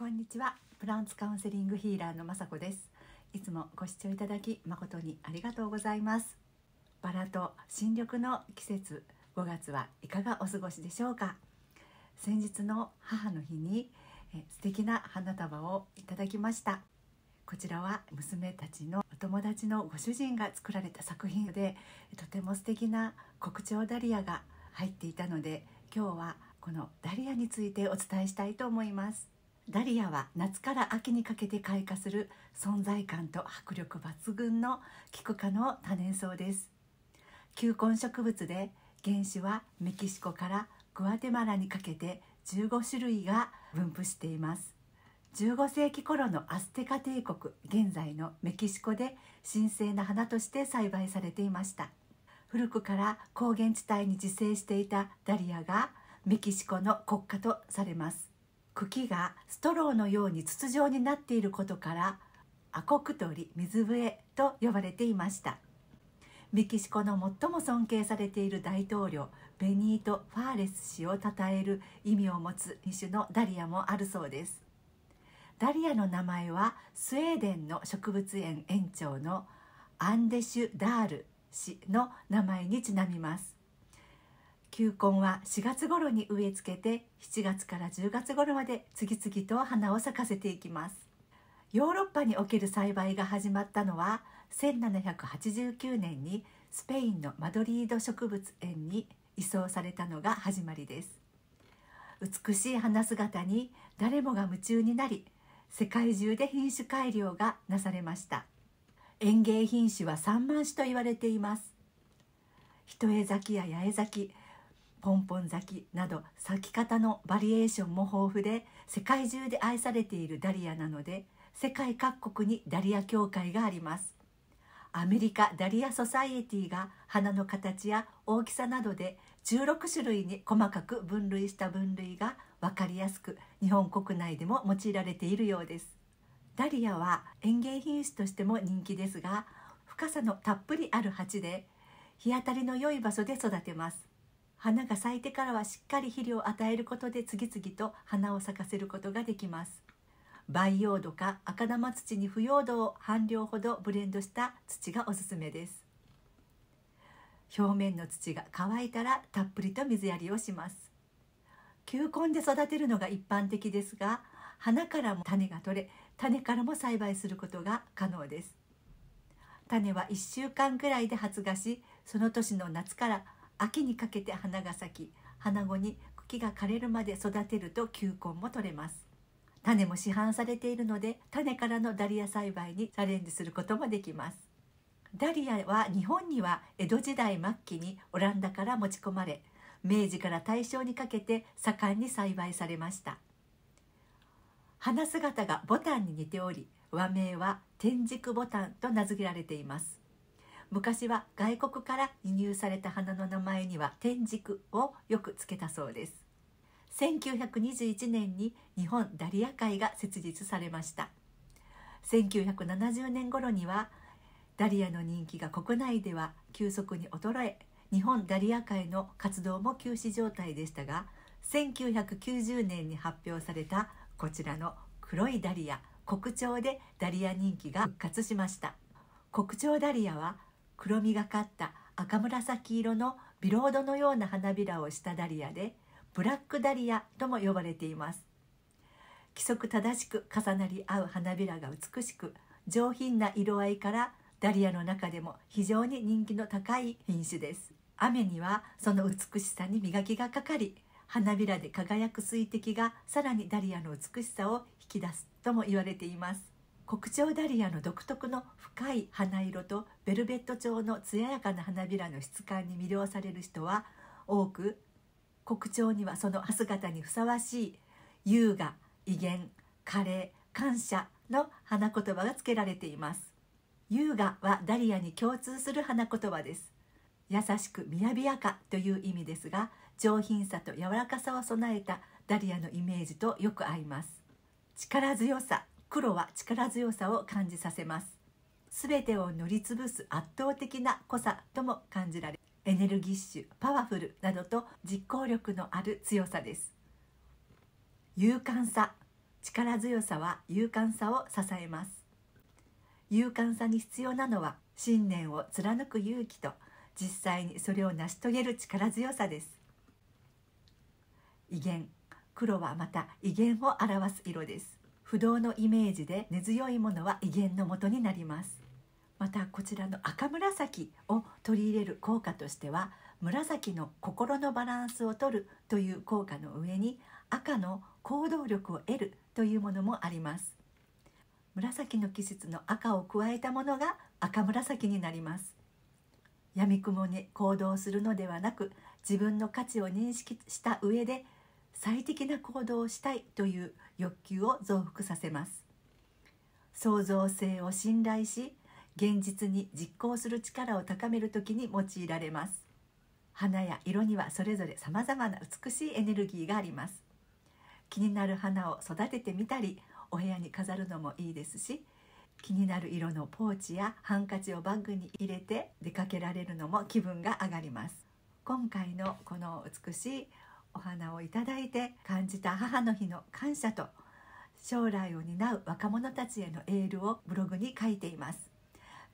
こんにちはプランツカウンセリングヒーラーのまさこですいつもご視聴いただき誠にありがとうございますバラと新緑の季節5月はいかがお過ごしでしょうか先日の母の日にえ素敵な花束をいただきましたこちらは娘たちのお友達のご主人が作られた作品でとても素敵な国鳥ダリアが入っていたので今日はこのダリアについてお伝えしたいと思いますダリアは夏から秋にかけて開花する存在感と迫力抜群のキク科の多年草です球根植物で原種はメキシコからグアテマラにかけて15種類が分布しています15世紀頃のアステカ帝国現在のメキシコで神聖な花として栽培されていました古くから高原地帯に自生していたダリアがメキシコの国家とされます茎がストローのように筒状になっていることからアコクトリ水笛と呼ばれていましたメキシコの最も尊敬されている大統領ベニート・ファーレス氏を称える意味を持つ2種のダリアもあるそうですダリアの名前はスウェーデンの植物園園長のアンデシュ・ダール氏の名前にちなみます球根は4月頃に植え付けて7月から10月頃まで次々と花を咲かせていきますヨーロッパにおける栽培が始まったのは1789年にスペインのマドリード植物園に移送されたのが始まりです美しい花姿に誰もが夢中になり世界中で品種改良がなされました園芸品種は3万種と言われています一重咲きや八重咲きポンポン咲きなど咲き方のバリエーションも豊富で世界中で愛されているダリアなので世界各国にダリア協会がありますアメリカダリアソサイエティが花の形や大きさなどで16種類に細かく分類した分類が分かりやすく日本国内でも用いられているようですダリアは園芸品種としても人気ですが深さのたっぷりある鉢で日当たりの良い場所で育てます花が咲いてからはしっかり肥料を与えることで次々と花を咲かせることができます培養土か赤玉土に腐葉土を半量ほどブレンドした土がおすすめです表面の土が乾いたらたっぷりと水やりをします球根で育てるのが一般的ですが花からも種が取れ種からも栽培することが可能です種は1週間くらいで発芽しその年の夏から秋にかけて花が咲き花後に茎が枯れるまで育てると球根も取れます種も市販されているので種からのダリア栽培にチャレンジすることもできますダリアは日本には江戸時代末期にオランダから持ち込まれ明治から大正にかけて盛んに栽培されました花姿がボタンに似ており和名は天竺ボタンと名付けられています昔は外国から輸入された花の名前には天竺をよくつけたそうです1921年に日本ダリア会が設立されました1970年頃にはダリアの人気が国内では急速に衰え日本ダリア会の活動も休止状態でしたが1990年に発表されたこちらの黒いダリア国鳥でダリア人気が復活しました国鳥ダリアは黒みがかった赤紫色のビロードのような花びらをしたダリアでブラックダリアとも呼ばれています規則正しく重なり合う花びらが美しく上品な色合いからダリアの中でも非常に人気の高い品種です雨にはその美しさに磨きがかかり花びらで輝く水滴がさらにダリアの美しさを引き出すとも言われています国鳥ダリアの独特の深い花色とベルベット調の艶やかな花びらの質感に魅了される人は多く国鳥にはその姿にふさわしい優雅威厳華麗感謝の花言葉が付けられています優雅はダリアに共通する花言葉です優しくみやびやかという意味ですが上品さと柔らかさを備えたダリアのイメージとよく合います力強さ黒は力強さを感じさせます全てを塗りつぶす圧倒的な濃さとも感じられエネルギッシュパワフルなどと実行力のある強さです勇敢さ力強さは勇敢さを支えます勇敢さに必要なのは信念を貫く勇気と実際にそれを成し遂げる力強さです威厳黒はまた威厳を表す色です不動のイメージで根強いものは威厳のもとになりますまたこちらの赤紫を取り入れる効果としては紫の心のバランスをとるという効果の上に赤の行動力を得るというものもあります紫の季節の赤を加えたものが赤紫になります闇雲に行動するのではなく自分の価値を認識した上で最適な行動をしたいという欲求を増幅させます創造性を信頼し現実に実行する力を高めるときに用いられます花や色にはそれぞれ様々な美しいエネルギーがあります気になる花を育ててみたりお部屋に飾るのもいいですし気になる色のポーチやハンカチをバッグに入れて出かけられるのも気分が上がります今回のこの美しいお花をいただいて感じた母の日の感謝と将来を担う若者たちへのエールをブログに書いています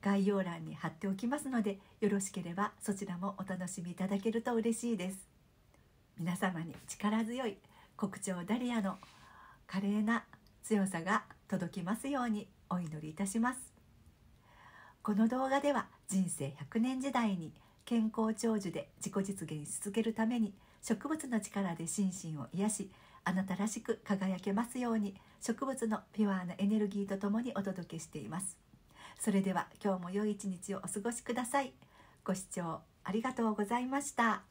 概要欄に貼っておきますのでよろしければそちらもお楽しみいただけると嬉しいです皆様に力強い国鳥ダリアの華麗な強さが届きますようにお祈りいたしますこの動画では人生100年時代に健康長寿で自己実現し続けるために植物の力で心身を癒しあなたらしく輝けますように植物のピュアなエネルギーとともにお届けしていますそれでは今日も良い一日をお過ごしくださいご視聴ありがとうございました。